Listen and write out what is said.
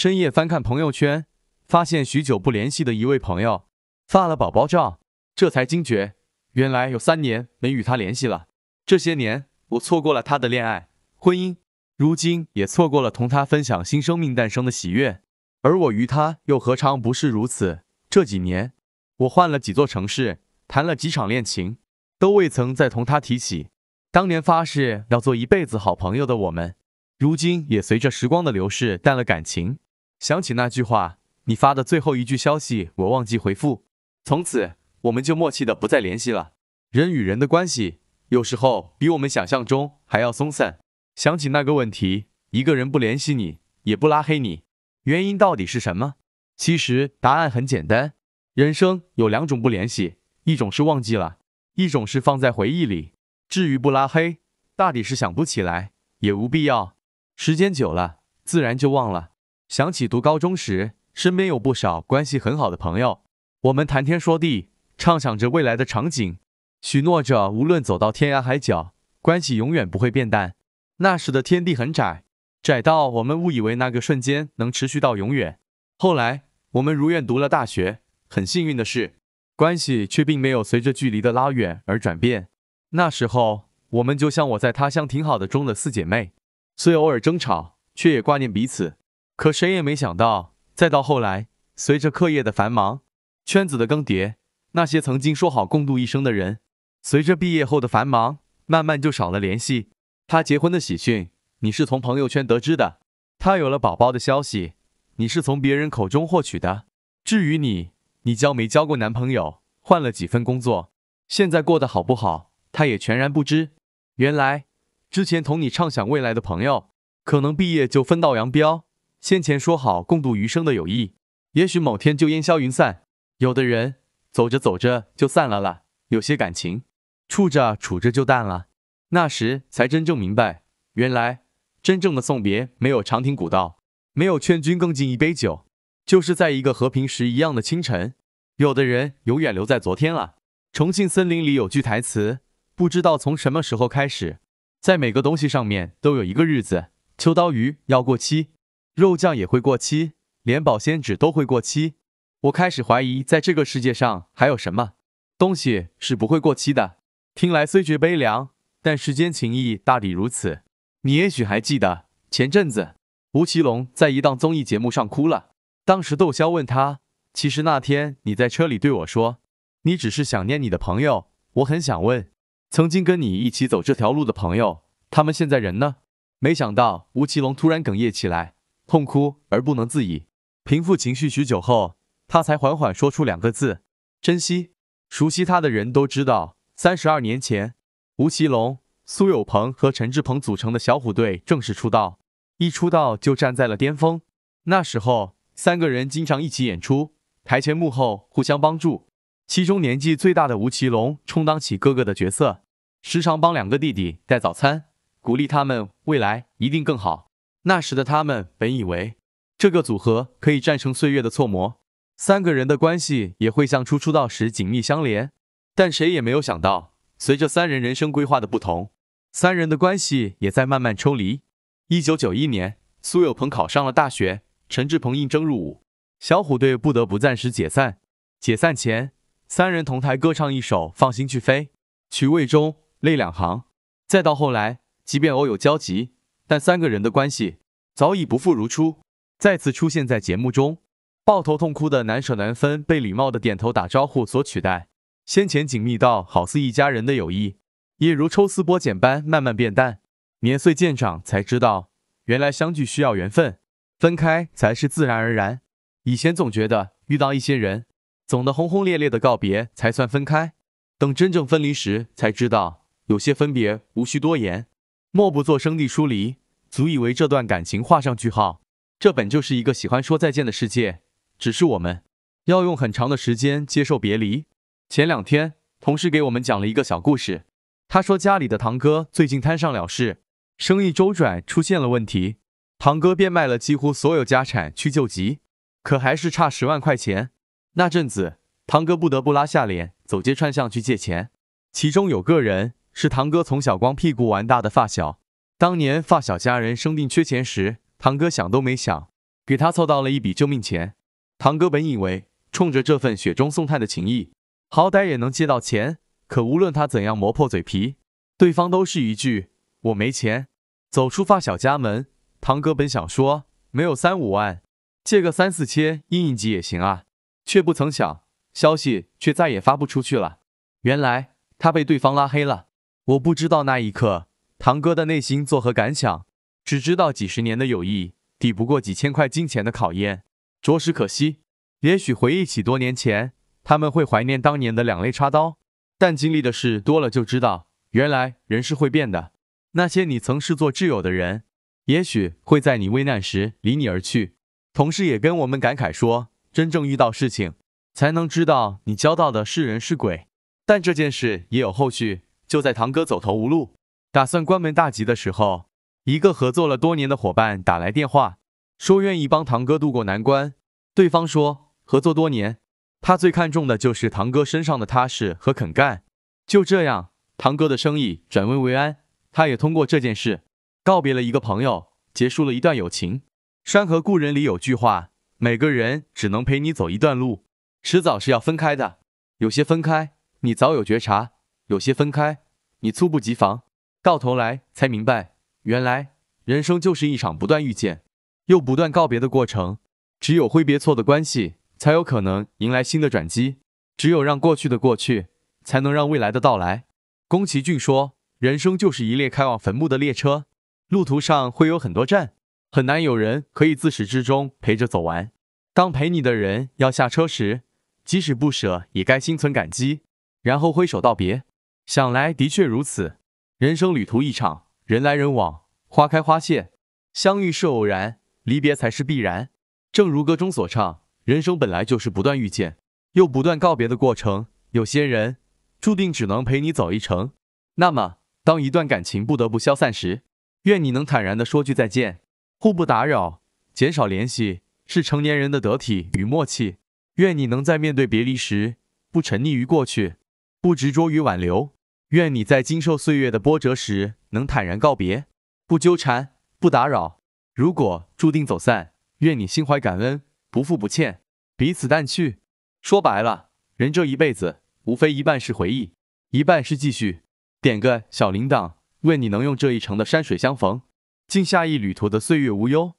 深夜翻看朋友圈，发现许久不联系的一位朋友发了宝宝照，这才惊觉原来有三年没与他联系了。这些年我错过了他的恋爱、婚姻，如今也错过了同他分享新生命诞生的喜悦。而我与他又何尝不是如此？这几年我换了几座城市，谈了几场恋情，都未曾再同他提起。当年发誓要做一辈子好朋友的我们，如今也随着时光的流逝淡了感情。想起那句话，你发的最后一句消息，我忘记回复。从此，我们就默契的不再联系了。人与人的关系，有时候比我们想象中还要松散。想起那个问题，一个人不联系你，也不拉黑你，原因到底是什么？其实答案很简单。人生有两种不联系，一种是忘记了，一种是放在回忆里。至于不拉黑，大抵是想不起来，也无必要。时间久了，自然就忘了。想起读高中时，身边有不少关系很好的朋友，我们谈天说地，畅想着未来的场景，许诺着无论走到天涯海角，关系永远不会变淡。那时的天地很窄，窄到我们误以为那个瞬间能持续到永远。后来我们如愿读了大学，很幸运的是，关系却并没有随着距离的拉远而转变。那时候我们就像我在他乡挺好的中的四姐妹，虽偶尔争吵，却也挂念彼此。可谁也没想到，再到后来，随着课业的繁忙，圈子的更迭，那些曾经说好共度一生的人，随着毕业后的繁忙，慢慢就少了联系。他结婚的喜讯，你是从朋友圈得知的；他有了宝宝的消息，你是从别人口中获取的。至于你，你交没交过男朋友，换了几份工作，现在过得好不好，他也全然不知。原来，之前同你畅想未来的朋友，可能毕业就分道扬镳。先前说好共度余生的友谊，也许某天就烟消云散。有的人走着走着就散了啦，有些感情处着处着就淡了。那时才真正明白，原来真正的送别没有长亭古道，没有劝君更尽一杯酒，就是在一个和平时一样的清晨。有的人永远留在昨天了。重庆森林里有句台词，不知道从什么时候开始，在每个东西上面都有一个日子。秋刀鱼要过期。肉酱也会过期，连保鲜纸都会过期。我开始怀疑，在这个世界上，还有什么东西是不会过期的？听来虽觉悲凉，但世间情谊大抵如此。你也许还记得，前阵子吴奇隆在一档综艺节目上哭了。当时窦骁问他，其实那天你在车里对我说，你只是想念你的朋友。我很想问，曾经跟你一起走这条路的朋友，他们现在人呢？没想到吴奇隆突然哽咽起来。痛哭而不能自已，平复情绪许久后，他才缓缓说出两个字：珍惜。熟悉他的人都知道，三十二年前，吴奇隆、苏有朋和陈志朋组成的小虎队正式出道，一出道就站在了巅峰。那时候，三个人经常一起演出，台前幕后互相帮助。其中年纪最大的吴奇隆充当起哥哥的角色，时常帮两个弟弟带早餐，鼓励他们未来一定更好。那时的他们本以为这个组合可以战胜岁月的磋磨，三个人的关系也会像初出道时紧密相连，但谁也没有想到，随着三人人生规划的不同，三人的关系也在慢慢抽离。一九九一年，苏有朋考上了大学，陈志朋应征入伍，小虎队不得不暂时解散。解散前，三人同台歌唱一首《放心去飞》，曲未终，泪两行。再到后来，即便偶有交集。但三个人的关系早已不复如初，再次出现在节目中，抱头痛哭的难舍难分，被礼貌的点头打招呼所取代。先前紧密到好似一家人的友谊，也如抽丝剥茧般慢慢变淡。年岁渐长，才知道原来相聚需要缘分，分开才是自然而然。以前总觉得遇到一些人，总得轰轰烈烈的告别才算分开，等真正分离时，才知道有些分别无需多言。默不作声地疏离，足以为这段感情画上句号。这本就是一个喜欢说再见的世界，只是我们要用很长的时间接受别离。前两天，同事给我们讲了一个小故事。他说，家里的堂哥最近摊上了事，生意周转出现了问题，堂哥变卖了几乎所有家产去救急，可还是差十万块钱。那阵子，堂哥不得不拉下脸，走街串巷去借钱。其中有个人。是堂哥从小光屁股玩大的发小，当年发小家人生病缺钱时，堂哥想都没想，给他凑到了一笔救命钱。堂哥本以为冲着这份雪中送炭的情谊，好歹也能借到钱，可无论他怎样磨破嘴皮，对方都是一句我没钱。走出发小家门，堂哥本想说没有三五万，借个三四千应应急也行啊，却不曾想消息却再也发不出去了。原来他被对方拉黑了。我不知道那一刻堂哥的内心作何感想，只知道几十年的友谊抵不过几千块金钱的考验，着实可惜。也许回忆起多年前，他们会怀念当年的两肋插刀，但经历的事多了就知道，原来人是会变的。那些你曾视作挚友的人，也许会在你危难时离你而去。同事也跟我们感慨说，真正遇到事情，才能知道你交到的是人是鬼。但这件事也有后续。就在堂哥走投无路，打算关门大吉的时候，一个合作了多年的伙伴打来电话，说愿意帮堂哥渡过难关。对方说，合作多年，他最看重的就是堂哥身上的踏实和肯干。就这样，堂哥的生意转危为安，他也通过这件事告别了一个朋友，结束了一段友情。《山河故人》里有句话：每个人只能陪你走一段路，迟早是要分开的。有些分开，你早有觉察。有些分开，你猝不及防，到头来才明白，原来人生就是一场不断遇见又不断告别的过程。只有挥别错的关系，才有可能迎来新的转机；只有让过去的过去，才能让未来的到来。宫崎骏说：“人生就是一列开往坟墓的列车，路途上会有很多站，很难有人可以自始至终陪着走完。当陪你的人要下车时，即使不舍，也该心存感激，然后挥手道别。”想来的确如此，人生旅途一场，人来人往，花开花谢，相遇是偶然，离别才是必然。正如歌中所唱，人生本来就是不断遇见，又不断告别的过程。有些人注定只能陪你走一程。那么，当一段感情不得不消散时，愿你能坦然地说句再见，互不打扰，减少联系，是成年人的得体与默契。愿你能在面对别离时，不沉溺于过去，不执着于挽留。愿你在经受岁月的波折时，能坦然告别，不纠缠，不打扰。如果注定走散，愿你心怀感恩，不负不欠，彼此淡去。说白了，人这一辈子，无非一半是回忆，一半是继续。点个小铃铛，为你能用这一程的山水相逢，尽下一旅途的岁月无忧。